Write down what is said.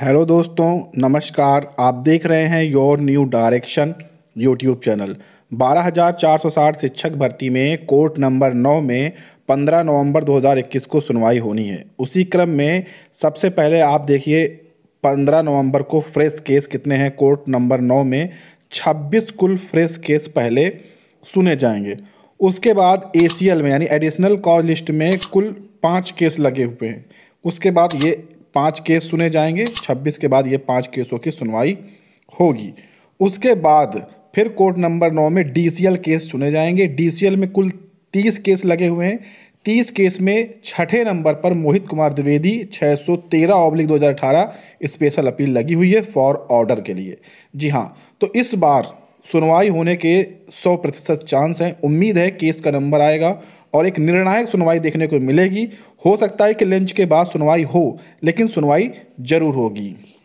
hello दोस्तों नमस्कार आप देख रहे हैं your new direction YouTube channel 12,460 शिक्षक भर्ती में कोर्ट नंबर 9 में 15 नवंबर 2021 को सुनवाई होनी है उसी क्रम में सबसे पहले आप देखिए 15 नवंबर को फ्रेश केस कितने हैं कोर्ट नंबर 9 में 26 कुल फ्रेश केस पहले सुने जाएंगे उसके बाद ए में यानी एडिशनल कॉल लिस्ट में कुल पाँच केस लगे हुए हैं उसके बाद ये पाँच केस सुने जाएंगे छब्बीस के बाद ये पाँच केसों की सुनवाई होगी उसके बाद फिर कोर्ट नंबर नौ में डीसीएल केस सुने जाएंगे डीसीएल में कुल तीस केस लगे हुए हैं तीस केस में छठे नंबर पर मोहित कुमार द्विवेदी 613 ऑब्लिक अठारह स्पेशल अपील लगी हुई है फॉर ऑर्डर के लिए जी हाँ तो इस बार सुनवाई होने के 100 प्रतिशत चांस हैं उम्मीद है केस का नंबर आएगा और एक निर्णायक सुनवाई देखने को मिलेगी हो सकता है कि लंच के बाद सुनवाई हो लेकिन सुनवाई जरूर होगी